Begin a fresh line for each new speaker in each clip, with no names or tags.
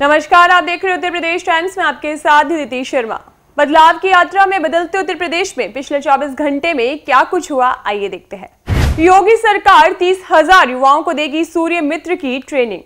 नमस्कार आप देख रहे हैं उत्तर प्रदेश टाइम्स में आपके साथ दिति शर्मा बदलाव की यात्रा में बदलते उत्तर प्रदेश में पिछले 24 घंटे में क्या कुछ हुआ आइए देखते हैं योगी सरकार तीस हजार युवाओं को देगी सूर्य मित्र की ट्रेनिंग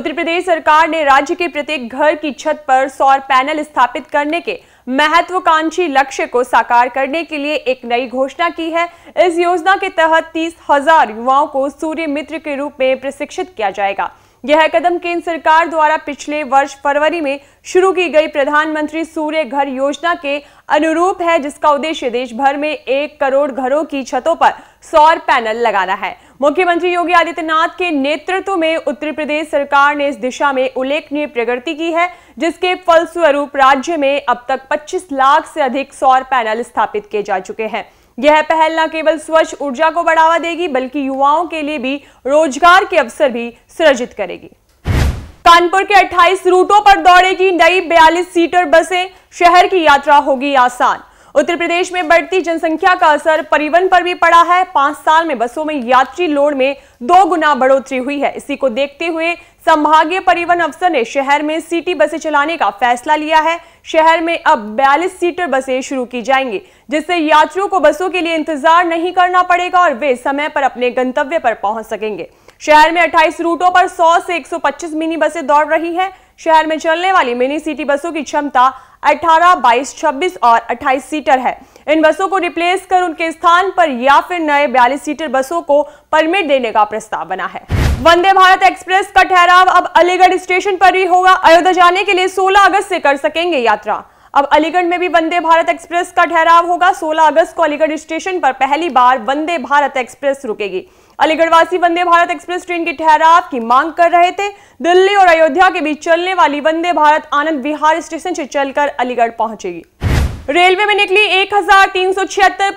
उत्तर प्रदेश सरकार ने राज्य के प्रत्येक घर की छत पर सौर पैनल स्थापित करने के महत्वाकांक्षी लक्ष्य को साकार करने के लिए एक नई घोषणा की है इस योजना के तहत तीस हजार युवाओं को सूर्य मित्र के रूप में प्रशिक्षित किया जाएगा यह कदम केंद्र सरकार द्वारा पिछले वर्ष फरवरी में शुरू की गई प्रधानमंत्री सूर्य घर योजना के अनुरूप है जिसका उद्देश्य देश भर में एक करोड़ घरों की छतों पर सौर पैनल लगाना है मुख्यमंत्री योगी आदित्यनाथ के नेतृत्व में उत्तर प्रदेश सरकार ने इस दिशा में उल्लेखनीय प्रगति की है जिसके फलस्वरूप राज्य में अब तक 25 लाख से अधिक सौर पैनल स्थापित किए जा चुके हैं यह पहल न केवल स्वच्छ ऊर्जा को बढ़ावा देगी बल्कि युवाओं के लिए भी रोजगार के अवसर भी सृजित करेगी कानपुर के 28 रूटों पर दौड़ेगी नई 42 सीटर बसें शहर की यात्रा होगी आसान उत्तर प्रदेश में बढ़ती जनसंख्या का असर परिवहन पर भी पड़ा है पांच साल में बसों में यात्री लोड में दो गुना बढ़ोतरी हुई है इसी को देखते हुए संभागीय परिवहन अफसर ने शहर में सिटी बसें चलाने का फैसला लिया है शहर में अब बयालीस सीटर बसें शुरू की जाएंगी जिससे यात्रियों को बसों के लिए इंतजार नहीं करना पड़ेगा और वे समय पर अपने गंतव्य पर पहुंच सकेंगे शहर में अट्ठाईस रूटों पर सौ से एक मिनी बसें दौड़ रही है शहर में चलने वाली मिनी सिटी बसों की क्षमता 18, 22, 26 और 28 सीटर है इन बसों को रिप्लेस कर उनके स्थान पर या फिर नए बयालीस सीटर बसों को परमिट देने का प्रस्ताव बना है वंदे भारत एक्सप्रेस का ठहराव अब अलीगढ़ स्टेशन पर ही होगा अयोध्या जाने के लिए 16 अगस्त से कर सकेंगे यात्रा अब अलीगढ़ में भी वंदे भारत एक्सप्रेस का ठहराव होगा 16 अगस्त को अलीगढ़ स्टेशन पर पहली बार वंदे भारत एक्सप्रेस रुकेगी अलीगढ़वासी वंदे भारत एक्सप्रेस ट्रेन के ठहराव की मांग कर रहे थे दिल्ली और अयोध्या के बीच चलने वाली वंदे भारत आनंद विहार स्टेशन से चलकर अलीगढ़ पहुंचेगी रेलवे में निकली एक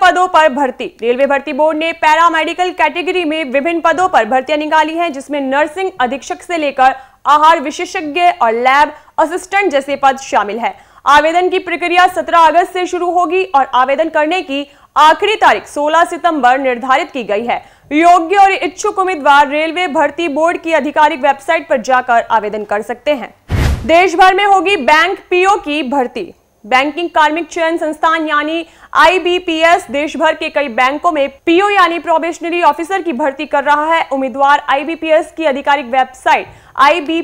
पदों पर भर्ती रेलवे भर्ती बोर्ड ने पैरा मेडिकल कैटेगरी में विभिन्न पदों पर भर्तियां निकाली हैं जिसमें नर्सिंग अधीक्षक से लेकर आहार विशेषज्ञ और लैब असिस्टेंट जैसे पद शामिल है आवेदन की प्रक्रिया 17 अगस्त से शुरू होगी और आवेदन करने की आखिरी तारीख 16 सितंबर निर्धारित की गई है योग्य और इच्छुक उम्मीदवार रेलवे भर्ती बोर्ड की आधिकारिक वेबसाइट पर जाकर आवेदन कर सकते हैं देश भर में होगी बैंक पीओ की भर्ती बैंकिंग कार्मिक चयन संस्थान यानी आईबीपीएस देश भर के कई बैंकों में पीओ यानी प्रोबेशनरी ऑफिसर की भर्ती कर रहा है उम्मीदवार आईबीपीएस की आधिकारिक वेबसाइट आई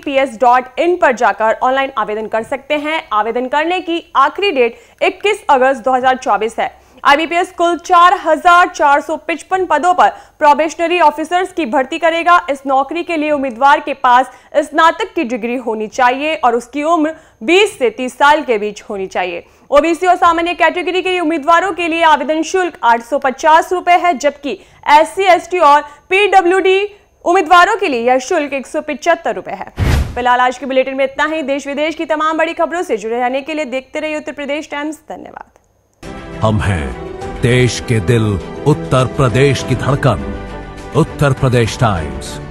पर जाकर ऑनलाइन आवेदन कर सकते हैं आवेदन करने की आखिरी डेट 21 अगस्त 2024 है आईबीपीएस कुल चार हजार चार सौ पिचपन पदों पर प्रोबेशनरी ऑफिसर्स की भर्ती करेगा इस नौकरी के लिए उम्मीदवार के पास स्नातक की डिग्री होनी चाहिए और उसकी उम्र 20 से 30 साल के बीच होनी चाहिए ओबीसी और सामान्य कैटेगरी के उम्मीदवारों के लिए आवेदन शुल्क आठ सौ है जबकि एस सी और पीडब्ल्यू उम्मीदवारों के लिए यह शुल्क एक सौ है फिलहाल आज के बुलेटिन में इतना ही देश विदेश की तमाम बड़ी खबरों से जुड़े रहने के लिए देखते रहिए उत्तर प्रदेश टाइम्स धन्यवाद हम हैं देश के दिल उत्तर प्रदेश की धड़कन उत्तर प्रदेश टाइम्स